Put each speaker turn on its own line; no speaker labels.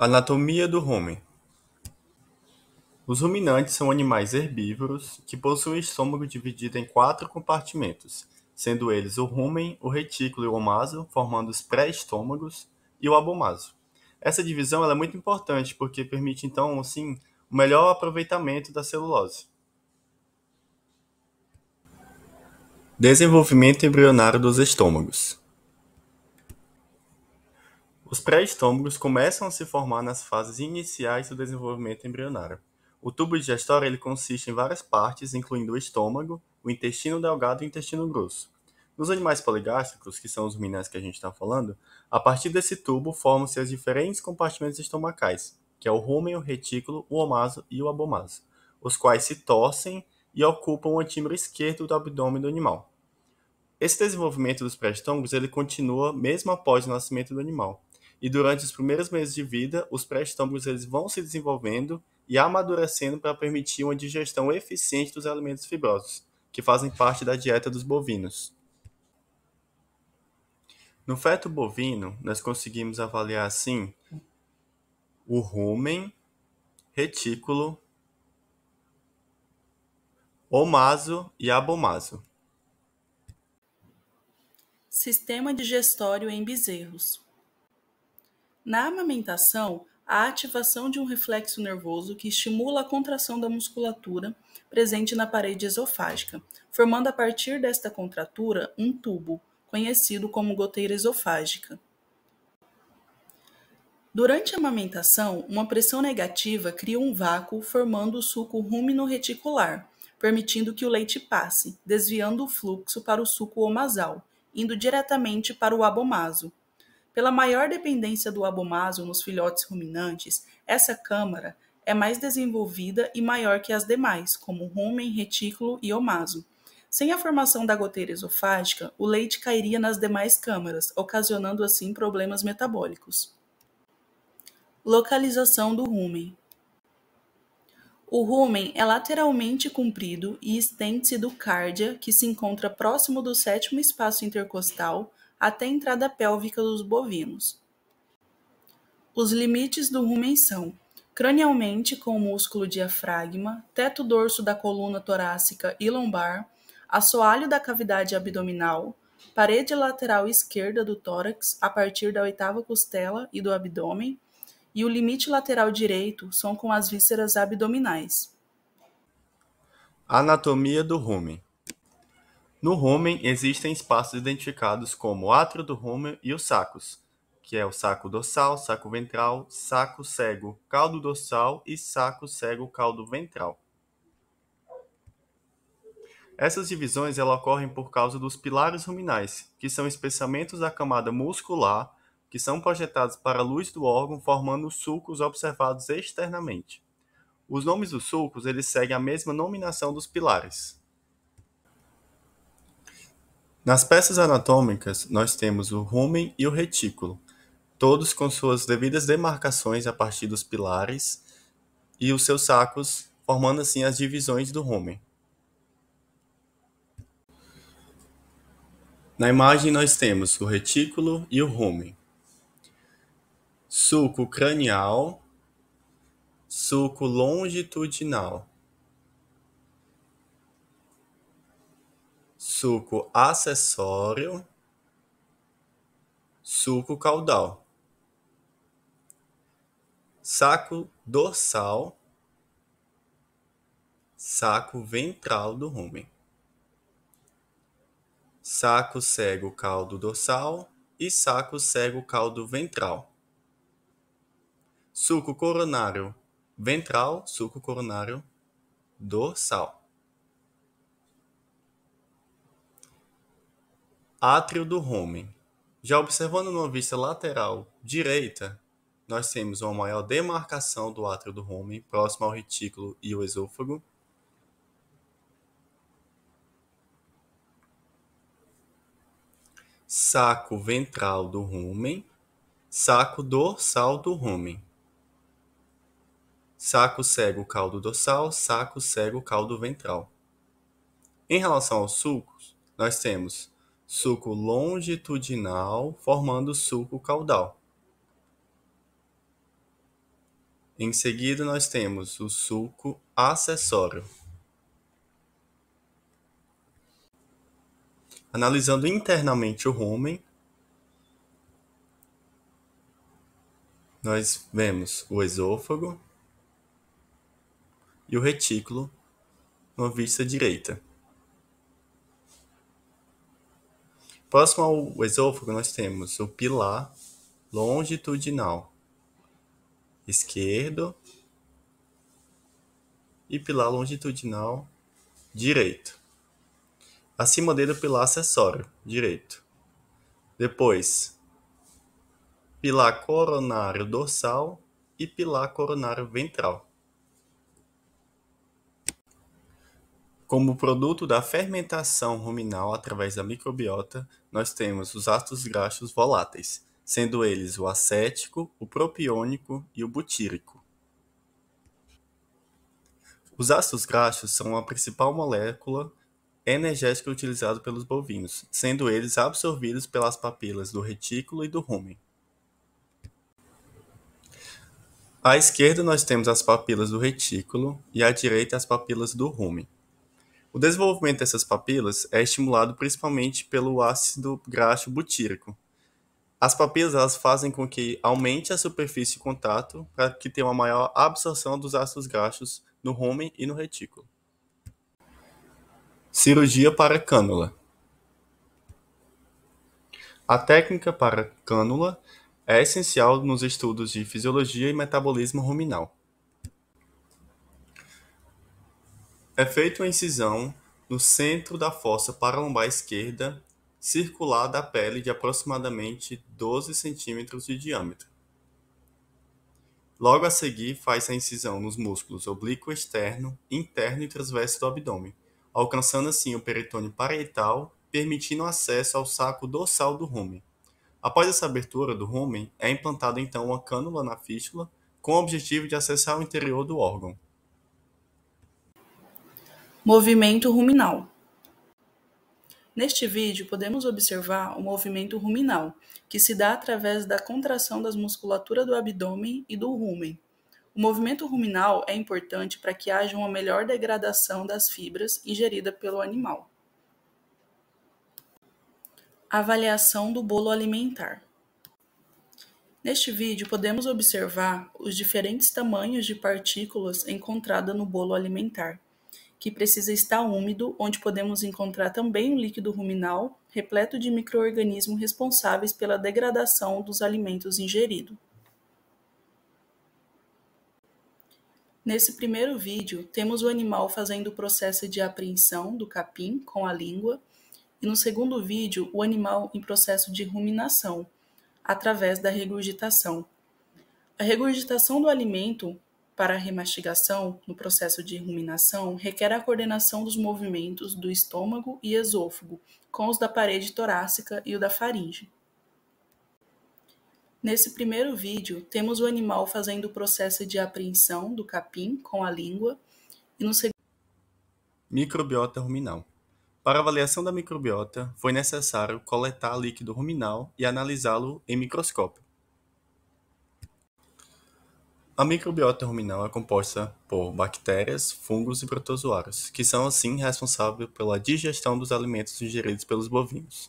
Anatomia do rumen Os ruminantes são animais herbívoros que possuem estômago dividido em quatro compartimentos, sendo eles o rumen, o retículo e o omaso, formando os pré-estômagos, e o abomaso. Essa divisão é muito importante porque permite, então, assim, o melhor aproveitamento da celulose. Desenvolvimento embrionário dos estômagos. Os pré-estômagos começam a se formar nas fases iniciais do desenvolvimento embrionário. O tubo digestório ele consiste em várias partes, incluindo o estômago, o intestino delgado e o intestino grosso. Nos animais poligástricos, que são os minéis que a gente está falando, a partir desse tubo formam-se os diferentes compartimentos estomacais, que é o rumen, o retículo, o omaso e o abomaso, os quais se torcem e ocupam o antímero esquerdo do abdômen do animal. Esse desenvolvimento dos pré-estômagos ele continua mesmo após o nascimento do animal e durante os primeiros meses de vida, os pré-estômagos eles vão se desenvolvendo e amadurecendo para permitir uma digestão eficiente dos alimentos fibrosos, que fazem parte da dieta dos bovinos. No feto bovino, nós conseguimos avaliar assim o rumen, retículo, omaso e abomaso.
Sistema digestório em bezerros. Na amamentação, a ativação de um reflexo nervoso que estimula a contração da musculatura presente na parede esofágica, formando a partir desta contratura um tubo, conhecido como goteira esofágica. Durante a amamentação, uma pressão negativa cria um vácuo formando o suco rúmino reticular, permitindo que o leite passe, desviando o fluxo para o suco omasal, indo diretamente para o abomaso, pela maior dependência do abomaso nos filhotes ruminantes, essa câmara é mais desenvolvida e maior que as demais, como rumen, retículo e omaso. Sem a formação da goteira esofágica, o leite cairia nas demais câmaras, ocasionando assim problemas metabólicos. Localização do rumen. O rumen é lateralmente comprido e estende-se do cárdia, que se encontra próximo do sétimo espaço intercostal, até a entrada pélvica dos bovinos. Os limites do rumen são cranialmente com o músculo diafragma, teto dorso da coluna torácica e lombar, assoalho da cavidade abdominal, parede lateral esquerda do tórax a partir da oitava costela e do abdômen, e o limite lateral direito são com as vísceras abdominais.
Anatomia do rumen. No rumen existem espaços identificados como o átrio do rumen e os sacos, que é o saco dorsal, saco ventral, saco cego, caldo dorsal e saco cego, caldo ventral. Essas divisões ela ocorrem por causa dos pilares ruminais, que são espessamentos da camada muscular que são projetados para a luz do órgão, formando sulcos observados externamente. Os nomes dos sulcos eles seguem a mesma nominação dos pilares. Nas peças anatômicas, nós temos o rumen e o retículo, todos com suas devidas demarcações a partir dos pilares e os seus sacos, formando assim as divisões do rumen. Na imagem nós temos o retículo e o rumen. Sulco cranial, sulco longitudinal. suco acessório, suco caudal, saco dorsal, saco ventral do rumen, saco cego caldo dorsal e saco cego caldo ventral, suco coronário ventral, suco coronário dorsal. átrio do rumen. Já observando numa vista lateral direita, nós temos uma maior demarcação do átrio do rumen próximo ao retículo e o esôfago. Saco ventral do rumen, saco dorsal do rumen. Saco cego caldo dorsal, saco cego caldo ventral. Em relação aos sulcos, nós temos sulco longitudinal formando sulco caudal. Em seguida, nós temos o sulco acessório. Analisando internamente o rumen, nós vemos o esôfago e o retículo na vista direita. Próximo ao esôfago, nós temos o pilar longitudinal esquerdo e pilar longitudinal direito. Acima dele, o pilar acessório direito. Depois, pilar coronário dorsal e pilar coronário ventral. Como produto da fermentação ruminal através da microbiota, nós temos os ácidos graxos voláteis, sendo eles o acético, o propiônico e o butírico. Os ácidos graxos são a principal molécula energética utilizada pelos bovinos, sendo eles absorvidos pelas papilas do retículo e do rumen. À esquerda nós temos as papilas do retículo e à direita as papilas do rumen. O desenvolvimento dessas papilas é estimulado principalmente pelo ácido graxo butírico. As papilas elas fazem com que aumente a superfície de contato para que tenha uma maior absorção dos ácidos graxos no rumen e no retículo. Cirurgia para cânula. A técnica para cânula é essencial nos estudos de fisiologia e metabolismo ruminal. É feita uma incisão no centro da fossa paralombar esquerda, circular da pele de aproximadamente 12 centímetros de diâmetro. Logo a seguir, faz a incisão nos músculos oblíquo externo, interno e transverso do abdômen, alcançando assim o peritônio parietal, permitindo acesso ao saco dorsal do rumen. Após essa abertura do rumen, é implantada então uma cânula na fístula, com o objetivo de acessar o interior do órgão.
Movimento ruminal. Neste vídeo, podemos observar o movimento ruminal, que se dá através da contração das musculaturas do abdômen e do rumen. O movimento ruminal é importante para que haja uma melhor degradação das fibras ingerida pelo animal. Avaliação do bolo alimentar. Neste vídeo, podemos observar os diferentes tamanhos de partículas encontradas no bolo alimentar que precisa estar úmido, onde podemos encontrar também o líquido ruminal, repleto de microorganismos responsáveis pela degradação dos alimentos ingeridos. Nesse primeiro vídeo, temos o animal fazendo o processo de apreensão do capim com a língua, e no segundo vídeo, o animal em processo de ruminação, através da regurgitação. A regurgitação do alimento para a remastigação, no processo de ruminação, requer a coordenação dos movimentos do estômago e esôfago, com os da parede torácica e o da faringe. Nesse primeiro vídeo, temos o animal fazendo o processo de apreensão do capim com a língua e no segundo.
Microbiota ruminal. Para avaliação da microbiota, foi necessário coletar líquido ruminal e analisá-lo em microscópio. A microbiota ruminal é composta por bactérias, fungos e protozoários, que são assim responsáveis pela digestão dos alimentos ingeridos pelos bovinos.